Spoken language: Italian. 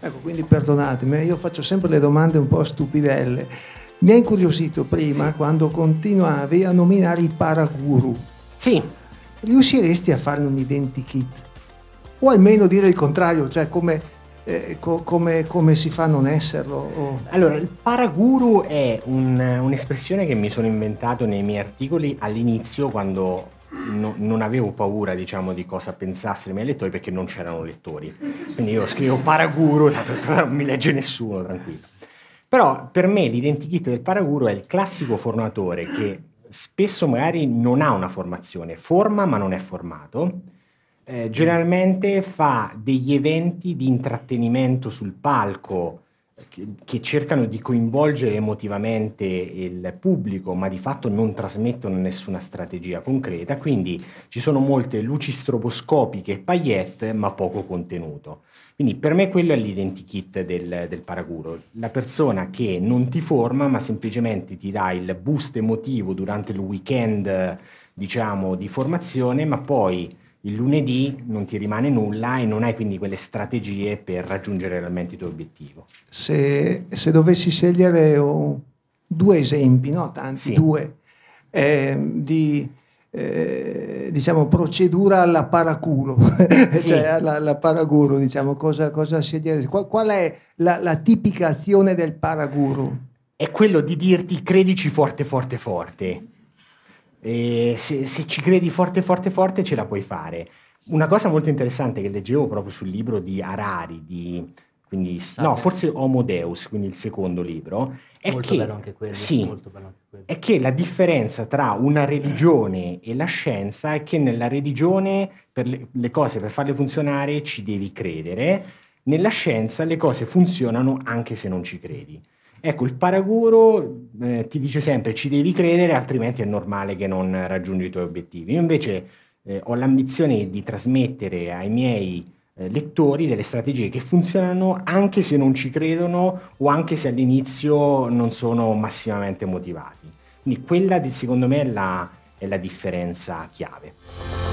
Ecco, quindi perdonatemi, eh, io faccio sempre le domande un po' stupidelle. Mi ha incuriosito prima sì. quando continuavi a nominare i paraguru. Sì. Riusciresti a farne un identikit? O almeno dire il contrario, cioè come, eh, co- come, come si fa a non esserlo? O... Allora, il paraguru è un, un'espressione che mi sono inventato nei miei articoli all'inizio quando no, non avevo paura diciamo, di cosa pensassero i miei lettori perché non c'erano lettori. Quindi io scrivo Paraguru, non mi legge nessuno, tranquillo. Però per me l'identikit del Paraguru è il classico formatore che spesso magari non ha una formazione, forma ma non è formato. Eh, generalmente fa degli eventi di intrattenimento sul palco, che cercano di coinvolgere emotivamente il pubblico, ma di fatto non trasmettono nessuna strategia concreta, quindi ci sono molte luci stroboscopiche e paillette, ma poco contenuto. Quindi per me quello è l'identikit del, del paraguro, la persona che non ti forma, ma semplicemente ti dà il boost emotivo durante il weekend, diciamo, di formazione, ma poi il lunedì non ti rimane nulla e non hai quindi quelle strategie per raggiungere realmente il tuo obiettivo. Se, se dovessi scegliere oh, due esempi, no? tanti, sì. due, eh, di eh, diciamo, procedura alla paraculo, sì. cioè alla, alla paraguru, diciamo, cosa, cosa scegliere? Qual, qual è la, la tipica azione del paraguru? È quello di dirti credici forte, forte, forte e se, se ci credi forte, forte, forte, ce la puoi fare. Una cosa molto interessante che leggevo proprio sul libro di Harari, di quindi no, forse Homo Deus, quindi il secondo libro, è molto, che, bello, anche quello, sì, molto bello anche È che la differenza tra una religione e la scienza è che nella religione per le, le cose, per farle funzionare, ci devi credere, nella scienza le cose funzionano anche se non ci credi. Ecco, il paraguro eh, ti dice sempre ci devi credere, altrimenti è normale che non raggiungi i tuoi obiettivi. Io invece eh, ho l'ambizione di trasmettere ai miei eh, lettori delle strategie che funzionano anche se non ci credono o anche se all'inizio non sono massimamente motivati. Quindi quella di, secondo me è la, è la differenza chiave.